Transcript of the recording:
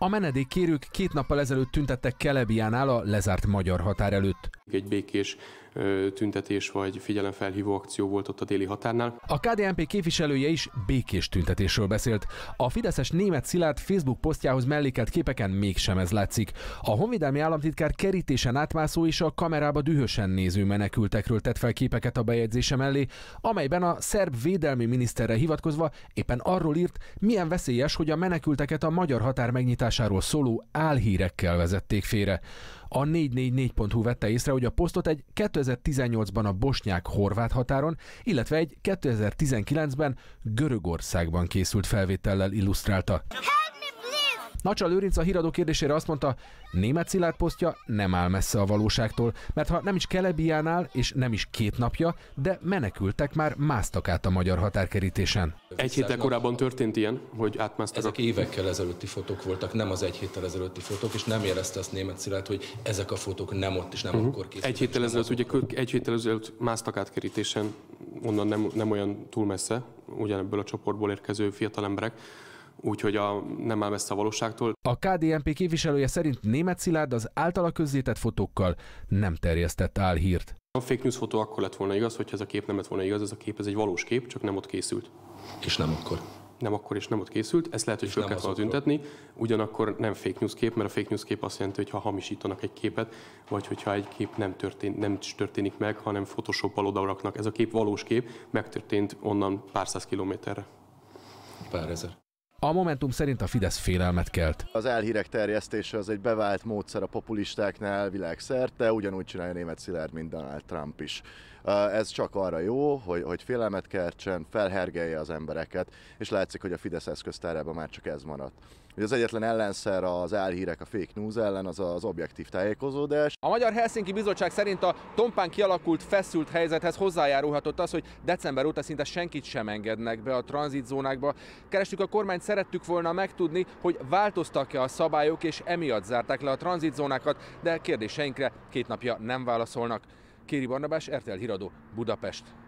A kérők két nappal ezelőtt tüntettek Kelebiánál a lezárt magyar határ előtt. Egy békés tüntetés vagy figyelemfelhívó akció volt ott a déli határnál. A KDNP képviselője is békés tüntetésről beszélt. A Fideszes német Szilárd Facebook posztjához mellékelt képeken mégsem ez látszik. A honvédelmi államtitkár kerítésen átmászó és a kamerába dühösen néző menekültekről tett fel képeket a bejegyzése mellé, amelyben a szerb védelmi miniszterre hivatkozva éppen arról írt, milyen veszélyes, hogy a menekülteket a magyar határ megnyitásáról szóló álhírekkel vezették félre. A 444.hu vette észre, hogy a posztot egy 2018-ban a bosnyák-horvát határon, illetve egy 2019-ben Görögországban készült felvétellel illusztrálta. Hey! Nacsa Lőrinc a híradó kérdésére azt mondta, német Szilárd posztja nem áll messze a valóságtól, mert ha nem is Kelebiánál és nem is két napja, de menekültek már másztak át a magyar határkerítésen. Egy héttel korábban történt ilyen, hogy átmásztak. Ezek évekkel ezelőtti fotók voltak, nem az egy héttel ezelőtti fotók, és nem érezte azt német Szilárd, hogy ezek a fotók nem ott és nem uh-huh. akkor készültek. Egy héttel ezelőtt, ugye egy héttel ezelőtt másztak át kerítésen, onnan nem, nem olyan túl messze, ugyanebből a csoportból érkező fiatal emberek úgyhogy a, nem áll messze a valóságtól. A KDNP képviselője szerint német Szilárd az általa közzétett fotókkal nem terjesztett álhírt. A fake news fotó akkor lett volna igaz, hogyha ez a kép nem lett volna igaz, ez a kép ez egy valós kép, csak nem ott készült. És nem akkor nem akkor és nem ott készült, ezt lehet, hogy fel kell volna tüntetni, ugyanakkor nem fake news kép, mert a fake news kép azt jelenti, hogy ha hamisítanak egy képet, vagy hogyha egy kép nem, történ, nem történik meg, hanem Photoshop-bal odaraknak. Ez a kép valós kép, megtörtént onnan pár száz kilométerre. Pár ezer. A Momentum szerint a Fidesz félelmet kelt. Az elhírek terjesztése az egy bevált módszer a populistáknál világszerte, ugyanúgy csinálja német Szilárd, mint Donald Trump is. Ez csak arra jó, hogy, hogy félelmet keltsen, felhergelje az embereket, és látszik, hogy a Fidesz eszköztárában már csak ez maradt. Hogy az egyetlen ellenszer az álhírek, a fake news ellen az az objektív tájékozódás. A Magyar Helsinki Bizottság szerint a tompán kialakult feszült helyzethez hozzájárulhatott az, hogy december óta szinte senkit sem engednek be a tranzitzónákba. Kerestük a kormányt, szerettük volna megtudni, hogy változtak-e a szabályok, és emiatt zárták le a tranzitzónákat, de kérdéseinkre két napja nem válaszolnak. Kéri Barnabás, RTL Híradó, Budapest.